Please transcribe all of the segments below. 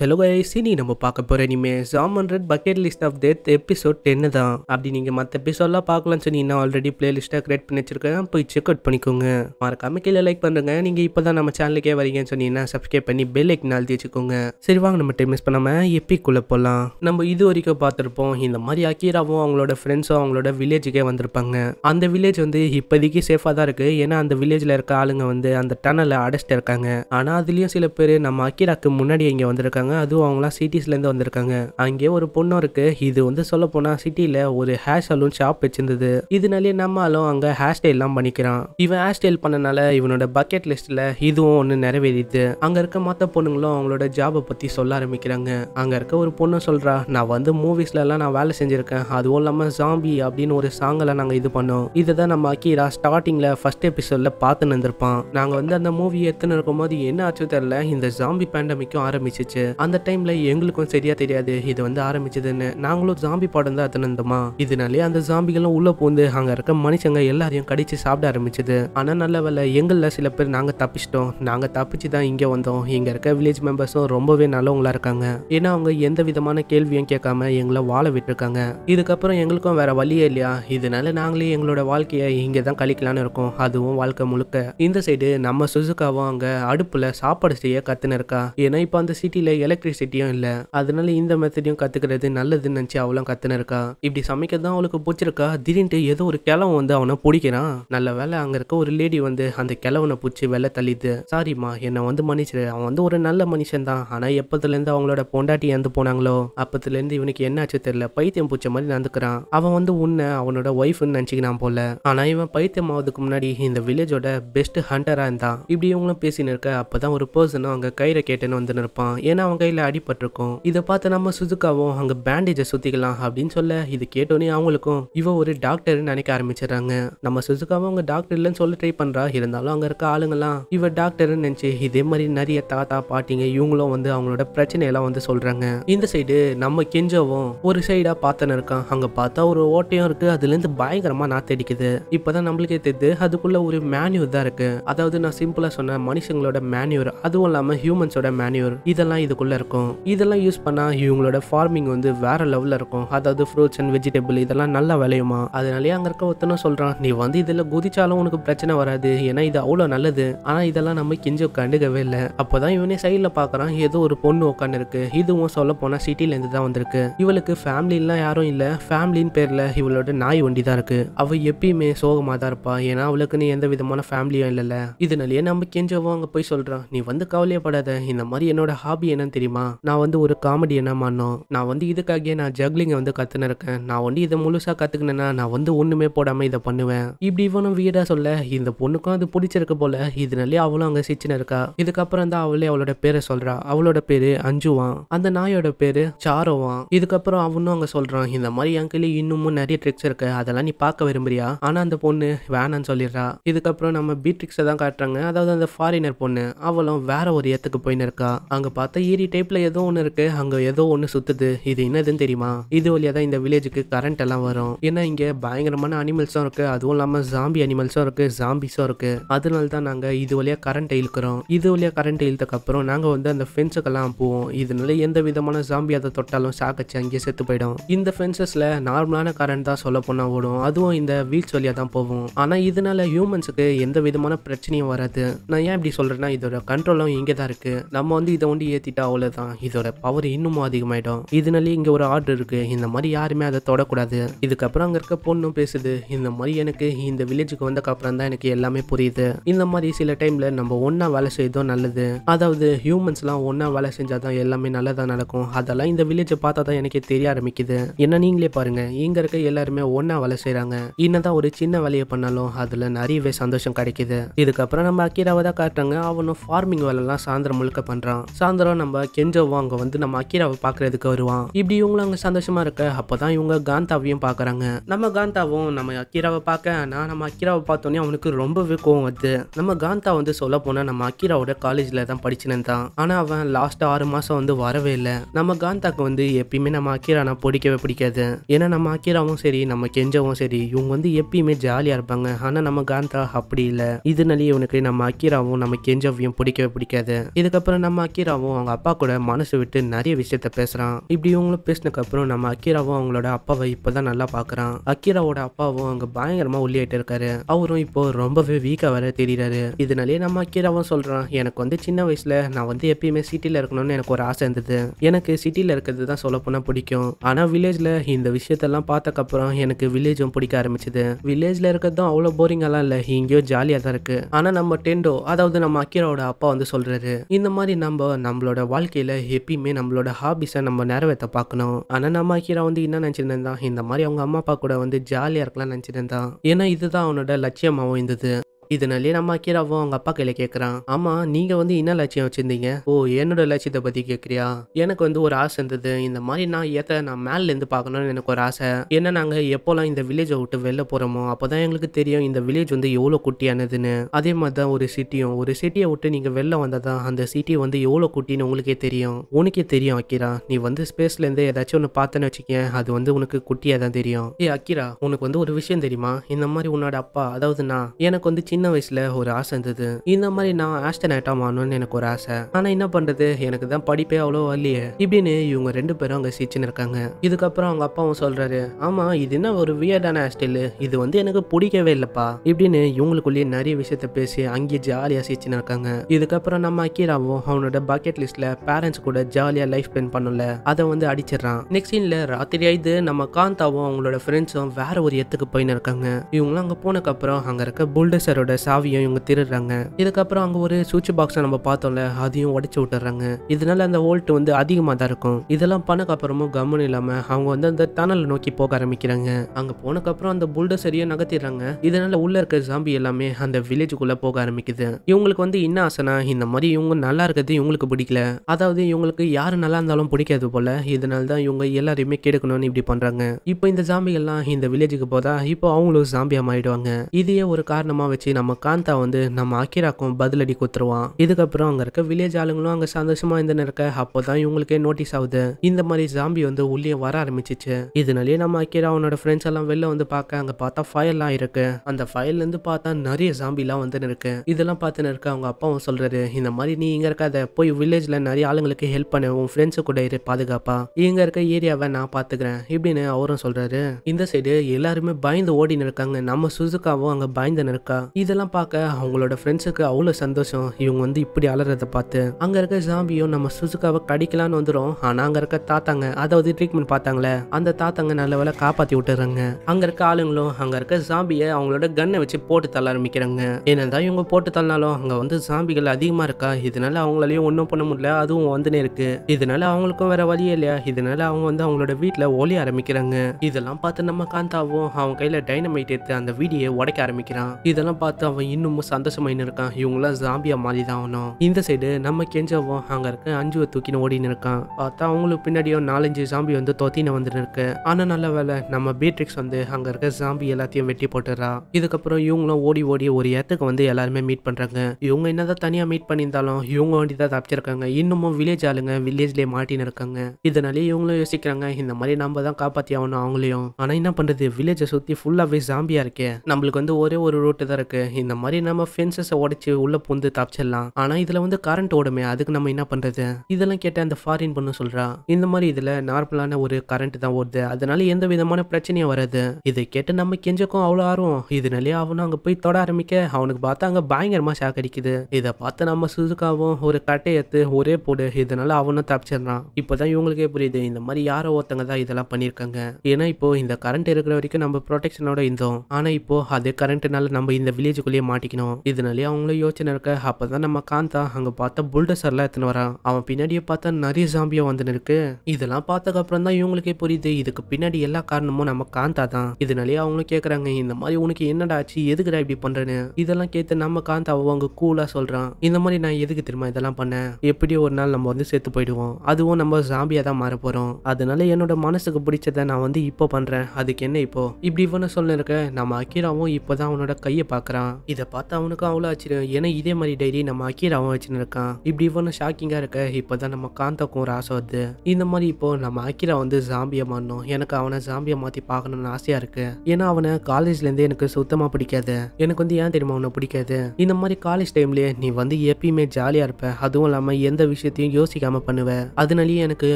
hello guys இனி நம்ம பார்க்க போகிற இனிமே jam hundred bucket list of death episode டென்னு தான் அப்படி நீங்கள் மற்ற எபிசோட்லாம் பார்க்கலாம்னு சொல்லி நான் ஆல்ரெடி பிளே லிஸ்ட்டாக கிரியேட் பண்ணி வச்சிருக்கேன் போய் செக் அவுட் பண்ணிக்கோங்க மறக்காம கீழே லைக் பண்ணுங்க நீங்கள் இப்போ தான் நம்ம சேனலுக்கே வரீங்கன்னு சொன்னீங்கன்னா சப்ஸ்கிரைப் பண்ணி பெல் ஐக்கன் அழுத்தி வச்சுக்கோங்க சரி வாங்க நம்ம டைம் மிஸ் பண்ணாமல் எப்பிக்குள்ளே போகலாம் நம்ம இது வரைக்கும் பார்த்துருப்போம் இந்த மாதிரி அக்கீராவும் அவங்களோட ஃப்ரெண்ட்ஸும் அவங்களோட வில்லேஜுக்கே வந்திருப்பாங்க அந்த வில்லேஜ் வந்து இப்போதைக்கு சேஃபாக தான் இருக்குது ஏன்னா அந்த வில்லேஜில் இருக்க ஆளுங்க வந்து அந்த டனலை அடைச்சிட்டு இருக்காங்க ஆனால் அதுலேயும் சில பேர் நம்ம அக்கீராக்கு முன்னாடி இங்கே வந்திருக்காங்க இருக்காங்க அதுவும் அவங்களாம் சிட்டிஸ்லேருந்து வந்திருக்காங்க அங்கே ஒரு பொண்ணும் இருக்கு இது வந்து சொல்ல போனா சிட்டியில் ஒரு ஹேர் சலூன் ஷாப் வச்சிருந்தது இதனாலே நம்மளும் அங்கே ஹேர் ஸ்டைல்லாம் பண்ணிக்கிறான் இவன் ஹேர் ஸ்டைல் பண்ணனால இவனோட பக்கெட் லிஸ்ட்டில் இதுவும் ஒன்று நிறைவேறிது அங்கே இருக்க மற்ற பொண்ணுங்களும் அவங்களோட ஜாபை பற்றி சொல்ல ஆரம்பிக்கிறாங்க அங்கே இருக்க ஒரு பொண்ணு சொல்கிறா நான் வந்து மூவிஸ்லலாம் நான் வேலை செஞ்சுருக்கேன் அதுவும் இல்லாமல் ஜாம்பி அப்படின்னு ஒரு சாங்கெல்லாம் நாங்கள் இது பண்ணோம் இதை தான் நம்ம அக்கீரா ஸ்டார்டிங்கில் ஃபர்ஸ்ட் எபிசோட்ல பார்த்து நின்றுருப்பான் நாங்கள் வந்து அந்த மூவி எடுத்துன்னு போது என்ன ஆச்சு தெரில இந்த ஜாம்பி பேண்டமிக்கும் ஆரம்பிச்சிச்சு அந்த டைமில் எங்களுக்கும் சரியாக தெரியாது இது வந்து ஆரம்பிச்சதுன்னு நாங்களும் ஜாம்பி படம் தான் எத்தனிருந்தோமா இதனாலே அந்த ஜாம்பிகளும் உள்ளே போந்து அங்கே இருக்க மனுஷங்க எல்லாரையும் கடிச்சு சாப்பிட ஆரம்பிச்சது ஆனால் நல்ல வேலை எங்களில் சில பேர் நாங்கள் தப்பிச்சிட்டோம் நாங்கள் தப்பிச்சு தான் இங்கே வந்தோம் இங்கே இருக்க வில்லேஜ் மெம்பர்ஸும் ரொம்பவே நல்லவங்களா இருக்காங்க ஏன்னா அவங்க எந்த விதமான கேள்வியும் கேட்காம எங்களை வாழ விட்டுருக்காங்க இதுக்கப்புறம் எங்களுக்கும் வேற வழியே இல்லையா இதனால நாங்களே எங்களோட வாழ்க்கையை இங்கே தான் கழிக்கலான்னு இருக்கோம் அதுவும் வாழ்க்கை முழுக்க இந்த சைடு நம்ம சுசுக்காவும் அங்கே அடுப்பில் சாப்பாடு செய்ய கத்துன்னு இருக்கா ஏன்னா இப்போ அந்த சிட்டியில் எலக்ட்ரிசிட்டியும் இல்லை அதனால இந்த மெத்தடையும் கத்துக்கிறது நல்லதுன்னு நினச்சி அவளும் இருக்கா இப்படி சமைக்க தான் அவளுக்கு பிடிச்சிருக்கா திடீர்னு ஏதோ ஒரு கிழவன் வந்து அவனை பிடிக்கிறான் நல்ல வேலை அங்கே இருக்க ஒரு லேடி வந்து அந்த கிழவனை பிடிச்சி வெள்ள தள்ளிது சாரிம்மா என்னை வந்து மன்னிச்சிரு அவன் வந்து ஒரு நல்ல மனுஷன் தான் ஆனால் எப்பத்துலேருந்து அவங்களோட பொண்டாட்டி இறந்து போனாங்களோ அப்பத்துலேருந்து இவனுக்கு என்னாச்சு தெரியல பைத்தியம் பிடிச்ச மாதிரி நடந்துக்கிறான் அவன் வந்து உன்னை அவனோட ஒய்ஃப்னு நினச்சிக்கிறான் போல ஆனால் இவன் பைத்தியம் ஆகுதுக்கு முன்னாடி இந்த வில்லேஜோட பெஸ்ட் ஹண்டராக இருந்தான் இப்படி இவங்களும் பேசின்னு இருக்க அப்போ தான் ஒரு பர்சனும் அங்கே கையில கேட்டுன்னு வந்து நிற்பான் ஏன்னா அவன் கையில் அடிபட்டிருக்கும் இதை பார்த்து நம்ம சுதுக்காவும் அங்க பேண்டேஜை சுத்திக்கலாம் அப்படின்னு சொல்ல இது கேட்டோனே அவங்களுக்கும் இவ ஒரு டாக்டர் நினைக்க ஆரம்பிச்சிடறாங்க நம்ம சுதுக்காவும் அவங்க டாக்டர் இல்லைன்னு சொல்ல ட்ரை பண்றா இருந்தாலும் அங்க இருக்க ஆளுங்கெல்லாம் இவ டாக்டர் நினைச்சு இதே மாதிரி நிறைய தாத்தா பாட்டிங்க இவங்களும் வந்து அவங்களோட பிரச்சனையெல்லாம் வந்து சொல்றாங்க இந்த சைடு நம்ம கெஞ்சவும் ஒரு சைடா பார்த்தன இருக்கான் அங்க பார்த்தா ஒரு ஓட்டையும் இருக்கு அதுல இருந்து பயங்கரமா நாத்தடிக்குது இப்பதான் நம்மளுக்கே தெரியுது அதுக்குள்ள ஒரு மேன்யூர் தான் இருக்கு அதாவது நான் சிம்பிளா சொன்ன மனுஷங்களோட மேன்யூர் அதுவும் இல்லாம ஹியூமன்ஸோட மேன்யூர் இதெல்லாம் இது அதுக்குள்ளே இருக்கும் இதெல்லாம் யூஸ் பண்ணால் இவங்களோட ஃபார்மிங் வந்து வேறு லெவலில் இருக்கும் அதாவது ஃப்ரூட்ஸ் அண்ட் வெஜிடபிள் இதெல்லாம் நல்லா விளையுமா அதனாலேயே அங்கே இருக்க ஒருத்தனும் சொல்கிறான் நீ வந்து இதில் குதிச்சாலும் உனக்கு பிரச்சனை வராது ஏன்னா இது அவ்வளோ நல்லது ஆனால் இதெல்லாம் நம்ம கிஞ்சி கண்டுக்கவே இல்லை அப்போ தான் இவனே சைடில் பார்க்குறான் ஏதோ ஒரு பொண்ணு உட்காந்துருக்கு இதுவும் சொல்ல போனால் சிட்டிலேருந்து தான் வந்திருக்கு இவளுக்கு ஃபேமிலிலாம் யாரும் இல்லை ஃபேமிலின்னு பேரில் இவளோட நாய் வண்டி தான் இருக்குது அவள் எப்பயுமே சோகமாக தான் இருப்பாள் ஏன்னா அவளுக்கு நீ எந்த விதமான ஃபேமிலியும் இல்லைல்ல இதனாலேயே நம்ம கெஞ்சவும் அங்கே போய் சொல்கிறான் நீ வந்து கவலையப்படாத இந்த மாதிரி என்னோட ஹாபி என்ன என்னன்னு தெரியுமா நான் வந்து ஒரு காமெடி என்ன பண்ணோம் நான் வந்து இதுக்காகவே நான் ஜக்லிங்கை வந்து கத்துன்னு இருக்கேன் நான் வந்து இதை முழுசாக கற்றுக்கினேன்னா நான் வந்து ஒன்றுமே போடாமல் இதை பண்ணுவேன் இப்படி இவனும் வீடாக சொல்ல இந்த பொண்ணுக்கும் அது பிடிச்சிருக்கு போல இதனாலே அவளும் அங்கே சிச்சின்னு இருக்கா இதுக்கப்புறம் தான் அவளே அவளோட பேரை சொல்கிறா அவளோட பேர் அஞ்சுவான் அந்த நாயோட பேர் சாரோவான் இதுக்கப்புறம் அவனும் அங்கே சொல்கிறான் இந்த மாதிரி என் அங்கிள் இன்னமும் நிறைய ட்ரிக்ஸ் இருக்கு அதெல்லாம் நீ பார்க்க விரும்புறியா ஆனால் அந்த பொண்ணு வேணான்னு சொல்லிடுறா இதுக்கப்புறம் நம்ம பீட்ரிக்ஸை தான் காட்டுறாங்க அதாவது அந்த ஃபாரினர் பொண்ணு அவளும் வேற ஒரு இடத்துக்கு போயின்னு இருக்கா அங்கே பார்த்தா ஏரி டைப்பில் ஏதோ ஒன்று இருக்குது அங்கே ஏதோ ஒன்று சுற்றுது இது என்னதுன்னு தெரியுமா இது வழியா தான் இந்த வில்லேஜுக்கு கரண்ட் எல்லாம் வரும் ஏன்னா இங்கே பயங்கரமான அனிமல்ஸும் இருக்குது அதுவும் இல்லாமல் ஜாம்பி அனிமல்ஸும் இருக்குது ஜாம்பிஸும் இருக்குது அதனால தான் நாங்கள் இது வழியாக கரண்ட் இழுக்கிறோம் இது வழியாக கரண்ட் அப்புறம் நாங்கள் வந்து அந்த ஃபென்ஸுக்கெல்லாம் போவோம் இதனால எந்த விதமான ஜாம்பி அதை தொட்டாலும் சாக்கச்சு அங்கேயே செத்து போயிடும் இந்த ஃபென்சஸில் நார்மலான கரண்ட் தான் சொல்ல போனா ஓடும் அதுவும் இந்த வீல்ஸ் வழியா தான் போவோம் ஆனால் இதனால ஹியூமன்ஸுக்கு எந்த விதமான பிரச்சனையும் வராது நான் ஏன் இப்படி சொல்கிறேன்னா இதோட கண்ட்ரோலும் இங்கே தான் இருக்குது நம்ம வந்து இதை ஒண்டி ஏத்திட்டா அவ்வளோதான் இதோட பவர் இன்னமும் அதிகமாயிடும் இதனாலே இங்கே ஒரு ஆர்டர் இருக்கு இந்த மாதிரி யாருமே அதை தொடக்கூடாது இதுக்கப்புறம் அங்கே இருக்க பொண்ணும் பேசுது இந்த மாதிரி எனக்கு இந்த வில்லேஜுக்கு வந்தக்கப்புறம் தான் எனக்கு எல்லாமே புரியுது இந்த மாதிரி சில டைமில் நம்ம ஒன்றா வேலை செய்யறதும் நல்லது அதாவது ஹியூமன்ஸ்லாம் ஒன்றா வேலை செஞ்சால் தான் எல்லாமே நல்லதாக நடக்கும் அதெல்லாம் இந்த வில்லேஜை பார்த்தா தான் எனக்கு தெரிய ஆரம்பிக்குது என்ன நீங்களே பாருங்க இங்கே இருக்க எல்லாருமே ஒன்றா வேலை செய்கிறாங்க என்னதான் ஒரு சின்ன வேலையை பண்ணாலும் அதில் நிறையவே சந்தோஷம் கிடைக்குது இதுக்கப்புறம் நம்ம அக்கீராவை தான் காட்டுறாங்க அவனும் ஃபார்மிங் வேலைலாம் சாயந்தரம் முழுக்க பண்ணுறான் சாயந்தரம் நம்ம கெஞ்சவும் அங்கே வந்து நம்ம அக்கீராவை பார்க்கறதுக்கு வருவான் இப்படி இவங்களும் அங்கே சந்தோஷமா இருக்க அப்போதான் இவங்க காந்தாவையும் பார்க்குறாங்க நம்ம காந்தாவும் நம்ம அக்கீராவை பார்க்க நான் நம்ம அக்கீராவை பார்த்தோன்னே அவனுக்கு ரொம்பவே கோவம் வருது நம்ம காந்தா வந்து சொல்ல போனால் நம்ம அக்கீராவோட காலேஜில் தான் படிச்சுன்னு தான் ஆனால் அவன் லாஸ்ட் ஆறு மாதம் வந்து வரவே இல்லை நம்ம காந்தாக்கு வந்து எப்பயுமே நம்ம அக்கீரா நான் பிடிக்கவே பிடிக்காது ஏன்னா நம்ம அக்கீராவும் சரி நம்ம கெஞ்சவும் சரி இவங்க வந்து எப்பயுமே ஜாலியாக இருப்பாங்க ஆனால் நம்ம காந்தா அப்படி இல்லை இதனாலேயே இவனுக்கு நம்ம அக்கீராவும் நம்ம கெஞ்சவையும் பிடிக்கவே பிடிக்காது இதுக்கப்புறம் நம்ம அக்கீராவும் அவங்க அப்பா கூட மனசு விட்டு நிறைய விஷயத்த பேசுகிறான் இப்படி இவங்களும் அப்புறம் நம்ம அக்கீராவும் அவங்களோட அப்பாவை இப்போதான் நல்லா பார்க்குறான் அக்கீராவோட அப்பாவும் அங்கே பயங்கரமாக உள்ளிட்டு இருக்காரு அவரும் இப்போ ரொம்பவே வீக்கா வர தெரியறாரு இதனாலேயே நம்ம அக்கீராவும் சொல்றான் எனக்கு வந்து சின்ன வயசுல நான் வந்து எப்பயுமே சிட்டில இருக்கணும்னு எனக்கு ஒரு ஆசை இருந்தது எனக்கு சிட்டில இருக்கிறது தான் சொல்லப்போனால் பிடிக்கும் ஆனா வில்லேஜ்ல இந்த விஷயத்தெல்லாம் பார்த்தக்கப்புறம் எனக்கு வில்லேஜும் பிடிக்க ஆரம்பிச்சது வில்லேஜ்ல இருக்கிறது அவ்வளவு போரிங் எல்லாம் இல்லை இங்கேயோ ஜாலியாக தான் இருக்கு ஆனா நம்ம டெண்டோ அதாவது நம்ம அக்கீராவோட அப்பா வந்து சொல்றாரு இந்த மாதிரி நம்ம நம்மளோட வாழ்க்கையில் எப்பயுமே நம்மளோட ஹாபிஸை நம்ம நிறைவேற்ற பார்க்கணும் ஆனால் நம்ம ஹீரா வந்து என்ன நினச்சிருந்தான் இந்த மாதிரி அவங்க அம்மா அப்பா கூட வந்து ஜாலியாக இருக்கலாம் நினச்சிருந்தான் ஏன்னா இதுதான் அவனோட லட்சியமாகவும் இருந்தது இது நம்ம அக்கீராவும் அவங்க அப்பா கையில கேக்குறான் ஆமா நீங்க வந்து என்ன லட்சியம் வச்சிருந்தீங்க ஓ என்னோட லட்சியத்தை பத்தி கேக்குறியா எனக்கு வந்து ஒரு ஆசை இருந்தது இந்த மாதிரி நான் ஏத்த நான் மேல இருந்து பார்க்கணும்னு எனக்கு ஒரு ஆசை என்ன நாங்க எப்போல்லாம் இந்த வில்லேஜை விட்டு வெளில போறோமோ அப்பதான் எங்களுக்கு தெரியும் இந்த வில்லேஜ் வந்து எவ்வளவு குட்டியானதுன்னு அதே மாதிரி தான் ஒரு சிட்டியும் ஒரு சிட்டியை விட்டு நீங்க வெளில வந்தாதான் அந்த சிட்டி வந்து எவ்வளவு குட்டின்னு உங்களுக்கே தெரியும் உனக்கே தெரியும் அக்கீரா நீ வந்து ஸ்பேஸ்ல இருந்து ஏதாச்சும் ஒன்று பார்த்தேன்னு வச்சுக்கேன் அது வந்து உனக்கு குட்டியா தான் தெரியும் ஏ அக்கீரா உனக்கு வந்து ஒரு விஷயம் தெரியுமா இந்த மாதிரி உன்னோட அப்பா அதாவது நான் எனக்கு வந்து சின்ன வயசுல ஒரு ஆசை இருந்தது இந்த மாதிரி நான் ஆஸ்டனாயிட்டம் ஆகணும்னு எனக்கு ஒரு ஆசை ஆனா என்ன பண்றது எனக்கு தான் படிப்பே அவ்வளோ வரலையே இப்படின்னு இவங்க ரெண்டு பேரும் அங்க சிச்சுன்னு இருக்காங்க இதுக்கப்புறம் அவங்க அப்பாவும் சொல்றாரு ஆமா இது என்ன ஒரு வியர்டான ஹாஸ்டல் இது வந்து எனக்கு பிடிக்கவே இல்லப்பா இப்படின்னு இவங்களுக்குள்ளேயே நிறைய விஷயத்த பேசி அங்கேயே ஜாலியா சிச்சுன்னு இருக்காங்க இதுக்கப்புறம் நம்ம அக்கீராவும் அவனோட பக்கெட் லிஸ்ட்ல பேரண்ட்ஸ் கூட ஜாலியா லைஃப் ஸ்பெண்ட் பண்ணல அதை வந்து அடிச்சிடறான் நெக்ஸ்ட் சீன்ல ராத்திரி ஆயுது நம்ம காந்தாவும் அவங்களோட ஃப்ரெண்ட்ஸும் வேற ஒரு இடத்துக்கு போயின்னு இருக்காங்க இவங்களும் அங்க போனதுக்கப்புறம் அங்க இருக்க புல்டசரோட அவங்களோட சாவியும் இவங்க திருடுறாங்க இதுக்கப்புறம் அங்கே ஒரு சுவிட்ச் பாக்ஸை நம்ம பார்த்தோம்ல அதையும் உடைச்சு விட்டுறாங்க இதனால அந்த ஓல்ட் வந்து அதிகமாக தான் இருக்கும் இதெல்லாம் அப்புறமும் கவனம் இல்லாமல் அவங்க வந்து அந்த டனல் நோக்கி போக ஆரம்பிக்கிறாங்க அங்கே அப்புறம் அந்த புல்டோசரியை நகர்த்திடுறாங்க இதனால உள்ள இருக்கிற ஜாம்பி எல்லாமே அந்த வில்லேஜுக்குள்ளே போக ஆரம்பிக்குது இவங்களுக்கு வந்து என்ன ஆசைனா இந்த மாதிரி இவங்க நல்லா இருக்கிறது இவங்களுக்கு பிடிக்கல அதாவது இவங்களுக்கு யார் நல்லா இருந்தாலும் பிடிக்காது போல இதனால தான் இவங்க எல்லாரையுமே கெடுக்கணும்னு இப்படி பண்றாங்க இப்போ இந்த ஜாம்பிகள்லாம் இந்த வில்லேஜுக்கு போதா இப்போ அவங்களும் சாம்பியா மாறிடுவாங்க இதையே ஒரு காரணமா வச்சு நம்ம காந்தா வந்து நம்ம அக்கிராக்கும் பதிலடி கொடுத்துருவான் இதுக்கப்புறம் அங்க இருக்க வில்லேஜ் ஆளுங்களும் அங்க சந்தோஷமா இருந்து இருக்க அப்போ தான் இவங்களுக்கே நோட்டீஸ் ஆகுது இந்த மாதிரி ஜாம்பி வந்து உள்ளே வர ஆரம்பிச்சிச்சு இதனாலேயே நம்ம அக்கிரா அவனோட ஃப்ரெண்ட்ஸ் எல்லாம் வெளில வந்து பார்க்க அங்க பார்த்தா ஃபயல்லாம் இருக்கு அந்த இருந்து பார்த்தா நிறைய ஜாம்பிலாம் வந்துன்னு இருக்கு இதெல்லாம் பார்த்துன்னு இருக்க அவங்க அப்பாவும் சொல்றாரு இந்த மாதிரி நீ இங்க இருக்காத போய் வில்லேஜ்ல நிறைய ஆளுங்களுக்கு ஹெல்ப் பண்ண உன் ஃப்ரெண்ட்ஸு கூட இரு பாதுகாப்பா இங்க இருக்க ஏரியாவை நான் பாத்துக்கிறேன் இப்படின்னு அவரும் சொல்றாரு இந்த சைடு எல்லாருமே பயந்து ஓடி இருக்காங்க நம்ம சுசுக்காவும் அங்க பயந்துன்னு இருக்கா இதெல்லாம் பார்க்க அவங்களோட ஃப்ரெண்ட்ஸுக்கு அவ்வளோ சந்தோஷம் இவங்க வந்து இப்படி அலறதை பார்த்து அங்கே இருக்க ஜாம்பியும் நம்ம சுசுக்காவை கடிக்கலான்னு வந்துடும் ஆனால் அங்கே இருக்க தாத்தாங்க அதாவது ட்ரீட்மெண்ட் பார்த்தாங்களே அந்த தாத்தாங்க நல்ல வேலை காப்பாற்றி விட்டுறாங்க அங்கே இருக்க ஆளுங்களும் அங்கே இருக்க ஜாம்பியை அவங்களோட கன்னை வச்சு போட்டு தள்ள ஆரம்பிக்கிறாங்க ஏன்னா இவங்க போட்டு தள்ளினாலும் அங்கே வந்து ஜாம்பிகள் அதிகமாக இருக்கா இதனால அவங்களாலையும் ஒன்றும் பண்ண முடியல அதுவும் வந்துனே இருக்கு இதனால அவங்களுக்கும் வேற வழியே இல்லையா இதனால அவங்க வந்து அவங்களோட வீட்டில் ஒலி ஆரம்பிக்கிறாங்க இதெல்லாம் பார்த்து நம்ம காந்தாவும் அவன் கையில் டைனமைட் எடுத்து அந்த வீடியை உடைக்க ஆரம்பிக்கிறான் இதெல்லாம் பார்த்து பார்த்து அவன் இன்னமும் சந்தோஷமாயின்னு இருக்கான் இவங்களாம் ஜாம்பியா மாறி தான் ஆகணும் இந்த சைடு நம்ம கெஞ்சவும் அங்க இருக்க அஞ்சுவை தூக்கின்னு ஓடின்னு இருக்கான் பார்த்தா அவங்களுக்கு பின்னாடியும் நாலஞ்சு ஜாம்பி வந்து தொத்தின வந்துட்டு இருக்கு ஆனா நல்ல வேலை நம்ம பீட்ரிக்ஸ் வந்து அங்க இருக்க ஜாம்பி எல்லாத்தையும் வெட்டி போட்டுறா இதுக்கப்புறம் இவங்களும் ஓடி ஓடி ஒரு இடத்துக்கு வந்து எல்லாருமே மீட் பண்றாங்க இவங்க என்னதான் தனியா மீட் பண்ணியிருந்தாலும் இவங்க வண்டி தான் தப்பிச்சிருக்காங்க இன்னமும் வில்லேஜ் ஆளுங்க வில்லேஜ்லயே மாட்டின்னு இருக்காங்க இதனாலேயே இவங்களும் யோசிக்கிறாங்க இந்த மாதிரி நம்ம தான் காப்பாத்தி ஆகணும் அவங்களையும் ஆனா என்ன பண்றது வில்லேஜை சுத்தி ஃபுல்லாவே ஜாம்பியா இருக்கே நம்மளுக்கு வந்து ஒரே ஒரு ரூட்டு தான் இருக்கு இந்த மாதிரி நம்ம ஃபென்சஸை உடைச்சு உள்ள பூந்து தப்பிச்சிடலாம் ஆனா இதுல வந்து கரண்ட் ஓடுமே அதுக்கு நம்ம என்ன பண்றது இதெல்லாம் கேட்ட அந்த ஃபாரின் பொண்ணு சொல்றா இந்த மாதிரி இதுல நார்மலான ஒரு கரண்ட் தான் ஓடுது அதனால எந்த விதமான பிரச்சனையும் வராது இதை கேட்டு நம்ம கெஞ்சக்கும் அவ்வளவு ஆர்வம் இதனாலே அவனும் அங்க போய் தொட ஆரம்பிக்க அவனுக்கு பார்த்தா அங்க பயங்கரமா ஷாக் அடிக்குது இதை பார்த்து நம்ம சுசுக்காவும் ஒரு கட்டை ஏத்து ஒரே போடு இதனால அவனும் தப்பிச்சிடறான் இப்பதான் இவங்களுக்கே புரியுது இந்த மாதிரி யாரோ ஒருத்தங்க தான் இதெல்லாம் பண்ணியிருக்காங்க ஏன்னா இப்போ இந்த கரண்ட் இருக்கிற வரைக்கும் நம்ம ப்ரொடெக்ஷனோட இருந்தோம் ஆனா இப்போ அதே கரண்ட்னால நம்ம இந்த வில்லேஜுக்குள்ளேயே மாட்டிக்கணும் இதனாலேயே அவங்களும் யோசனை இருக்க அப்போ தான் நம்ம காந்தா அங்கே பார்த்தா புல்டோசர்லாம் எத்தனை வரான் அவன் பின்னாடியே பார்த்தா நிறைய சாம்பியா வந்து இருக்கு இதெல்லாம் அப்புறம் தான் இவங்களுக்கே புரியுது இதுக்கு பின்னாடி எல்லா காரணமும் நம்ம காந்தா தான் இதனாலேயே அவங்களும் கேட்குறாங்க இந்த மாதிரி உனக்கு என்னடா ஆச்சு எதுக்குடா இப்படி பண்ணுறேன்னு இதெல்லாம் கேட்டு நம்ம காந்தா அவங்க கூலாக சொல்கிறான் இந்த மாதிரி நான் எதுக்கு திரும்ப இதெல்லாம் பண்ணேன் எப்படியோ ஒரு நாள் நம்ம வந்து சேர்த்து போயிடுவோம் அதுவும் நம்ம ஜாம்பியாக தான் மாற போகிறோம் அதனால என்னோட மனசுக்கு பிடிச்சதை நான் வந்து இப்போ பண்ணுறேன் அதுக்கு என்ன இப்போ இப்படி இவனை சொல்லிருக்க நம்ம அக்கீராவும் இப்போ தான் அவனோட கையை பார்க்குறான் பார்க்குறான் இதை பார்த்து அவனுக்கும் அவ்வளோ ஆச்சரியம் ஏன்னா இதே மாதிரி டைரி நம்ம அக்கீராவும் அவன் இருக்கான் இப்படி இவனு ஷாக்கிங்காக இருக்க இப்பதான் நம்ம காந்தாக்கும் ஒரு ஆசை வருது இந்த மாதிரி இப்போ நம்ம அக்கீரா வந்து ஜாம்பியை மாறணும் எனக்கு அவனை ஜாம்பியை மாற்றி பாக்கணும்னு ஆசையாக இருக்கு ஏன்னா அவனை காலேஜ்ல இருந்து எனக்கு சுத்தமாக பிடிக்காது எனக்கு வந்து ஏன் தெரியுமா அவனை பிடிக்காது இந்த மாதிரி காலேஜ் டைம்லயே நீ வந்து எப்பயுமே ஜாலியாக இருப்ப அதுவும் இல்லாமல் எந்த விஷயத்தையும் யோசிக்காமல் பண்ணுவேன் அதனாலயே எனக்கு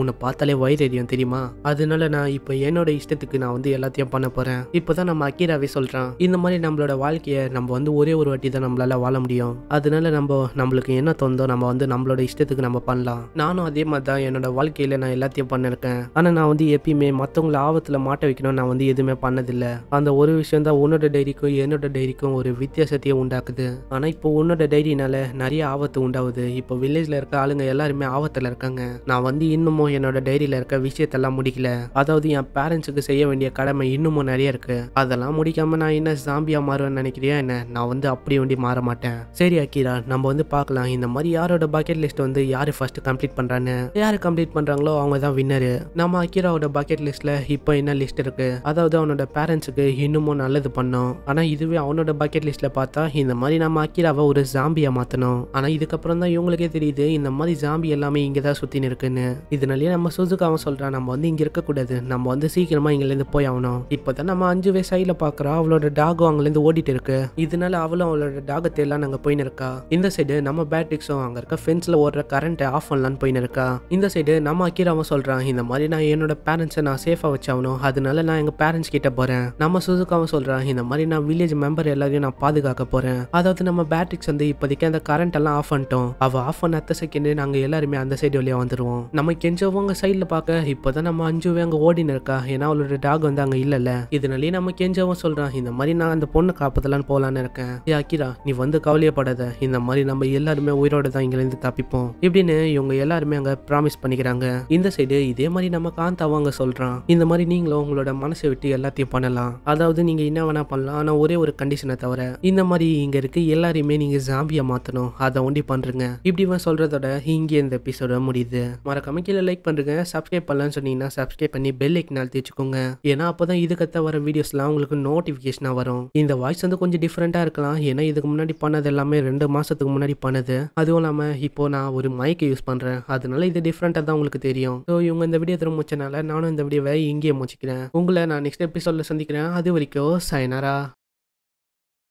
உன்னை பார்த்தாலே வைரடியம் தெரியுமா அதனால நான் இப்போ என்னோட இஷ்டத்துக்கு நான் வந்து எல்லாத்தையும் பண்ண போறேன் இப்போதான் நம்ம அக்கீராவே சொல்கிறான் இந்த மாதிரி நம்மளோட வாழ்க்கையை நம்ம வந்து ஒரே ஒரு வாட்டி தான் நம்மளால வாழ முடியும் அதனால நம்ம நம்மளுக்கு என்ன தோந்தோ நம்ம வந்து நம்மளோட இஷ்டத்துக்கு நம்ம பண்ணலாம் நானும் அதே மாதிரி தான் என்னோட வாழ்க்கையில நான் எல்லாத்தையும் பண்ணிருக்கேன் ஆனா நான் வந்து எப்பயுமே மற்றவங்களை ஆபத்துல மாட்ட வைக்கணும் நான் வந்து எதுவுமே பண்ணதில்லை அந்த ஒரு விஷயம் தான் உன்னோட டைரிக்கும் என்னோட டைரிக்கும் ஒரு வித்தியாசத்தையே உண்டாக்குது ஆனா இப்போ உன்னோட டைரினால நிறைய ஆபத்து உண்டாகுது இப்போ வில்லேஜ்ல இருக்க ஆளுங்க எல்லாருமே ஆபத்துல இருக்காங்க நான் வந்து இன்னமும் என்னோட டைரியில இருக்க விஷயத்தெல்லாம் முடிக்கல அதாவது என் பேரண்ட்ஸுக்கு செய்ய வேண்டிய கடமை இன்னமும் நிறைய இருக்கு அதெல்லாம் முடிக்காம நான் என்ன சாம்பியா மாறுவேன்னு நினைக்கிறேன் என்ன நான் வந்து அப்படி ஒண்டி மாற மாட்டேன் சரி அக்கீரா நம்ம வந்து பார்க்கலாம் இந்த மாதிரி யாரோட பக்கெட் லிஸ்ட் வந்து யார் ஃபர்ஸ்ட் கம்ப்ளீட் பண்ணுறான்னு யார் கம்ப்ளீட் பண்ணுறாங்களோ அவங்க தான் வின்னரு நம்ம அக்கீராவோட பக்கெட் லிஸ்ட்டில் இப்போ என்ன லிஸ்ட் இருக்குது அதாவது அவனோட பேரண்ட்ஸுக்கு இன்னமும் நல்லது பண்ணோம் ஆனால் இதுவே அவனோட பக்கெட் லிஸ்ட்டில் பார்த்தா இந்த மாதிரி நம்ம அக்கீராவை ஒரு ஜாம்பியாக மாற்றணும் ஆனால் இதுக்கப்புறம் தான் இவங்களுக்கே தெரியுது இந்த மாதிரி ஜாம்பி எல்லாமே இங்கே தான் சுற்றின்னு இருக்குன்னு இதனாலேயே நம்ம சுசுக்காவும் சொல்கிறான் நம்ம வந்து இங்கே இருக்கக்கூடாது நம்ம வந்து சீக்கிரமாக இங்கேருந்து போய் ஆகணும் இப்போ தான் நம்ம அஞ்சு வயசு சைடில் பாக்குறோம் அவளோட டாக் அங்கேருந்து ஓடிட்டு இருக்கு இதனால அவளும் அவளோட டாகத்தை எல்லாம் நாங்கள் போயின்னு இருக்கா இந்த சைடு நம்ம பேட்ரிக்ஸும் அங்கே இருக்க ஃபென்ஸ்ல ஓடுற கரண்ட்டை ஆஃப் பண்ணலான்னு போயின்னு இருக்கா இந்த சைடு நம்ம அக்கீராவும் சொல்கிறான் இந்த மாதிரி நான் என்னோட பேரண்ட்ஸை நான் சேஃபாக வச்சாகணும் அதனால நான் எங்கள் பேரண்ட்ஸ் கிட்ட போகிறேன் நம்ம சுசுக்காவும் சொல்கிறான் இந்த மாதிரி நான் வில்லேஜ் மெம்பர் எல்லாரையும் நான் பாதுகாக்க போகிறேன் அதாவது நம்ம பேட்ரிக்ஸ் வந்து இப்போதைக்கு அந்த கரண்ட் எல்லாம் ஆஃப் பண்ணிட்டோம் அவள் ஆஃப் பண்ண அத்த செகண்ட் நாங்கள் எல்லாருமே அந்த சைடு வழியாக வந்துடுவோம் நம்ம கெஞ்சவங்க சைடில் பார்க்க இப்போ தான் நம்ம அஞ்சுவே அங்கே ஓடின்னு இருக்கா ஏன்னா அவளோட டாக் வந்து அங்கே இல்லைல்ல இதனாலேயே நம்ம கெஞ்சவன் சொல்கிறான் இந்த மாதிரி நான் அந்த பொண்ணை காப்பதெல்லாம் போகலாம் பண்ணலான்னு இருக்கேன் அக்கிரா நீ வந்து கவலையப்படாத இந்த மாதிரி நம்ம எல்லாருமே உயிரோட தான் இங்கிலேருந்து தப்பிப்போம் இப்படின்னு இவங்க எல்லாருமே அங்க ப்ராமிஸ் பண்ணிக்கிறாங்க இந்த சைடு இதே மாதிரி நம்ம காந்தாவும் அங்க சொல்றான் இந்த மாதிரி நீங்களும் உங்களோட மனசை விட்டு எல்லாத்தையும் பண்ணலாம் அதாவது நீங்க என்ன வேணா பண்ணலாம் ஆனா ஒரே ஒரு கண்டிஷனை தவிர இந்த மாதிரி இங்க இருக்கு எல்லாரையுமே நீங்க ஜாம்பியா மாத்தணும் அதை ஒண்டி பண்றீங்க இப்படி சொல்றதோட இங்கே இந்த எபிசோட முடியுது மறக்காம கீழே லைக் பண்றீங்க சப்ஸ்கிரைப் பண்ணலன்னு சொன்னீங்கன்னா சப்ஸ்கிரைப் பண்ணி பெல் ஐக்கன் அழுத்தி வச்சுக்கோங்க ஏன்னா அப்பதான் இதுக்கத்த வர வீடியோஸ்லாம் உங்களுக்கு நோட்டிபிகேஷனா வரும் இந்த வாய்ஸ் வந்து கொஞ்சம் டிஃப்ரெண்ட் டிஃப்ரெண்ட்டாக இருக்கலாம் ஏன்னா இதுக்கு முன்னாடி பண்ணது எல்லாமே ரெண்டு மாதத்துக்கு முன்னாடி பண்ணது அதுவும் இல்லாமல் இப்போது நான் ஒரு மைக்கை யூஸ் பண்ணுறேன் அதனால இது டிஃப்ரெண்ட்டாக தான் உங்களுக்கு தெரியும் ஸோ இவங்க இந்த வீடியோ திரும்ப முடிச்சனால நானும் இந்த வீடியோவை இங்கேயே முடிச்சிக்கிறேன் உங்களை நான் நெக்ஸ்ட் எபிசோடில் சந்திக்கிறேன் அது வரைக்கும் சைனரா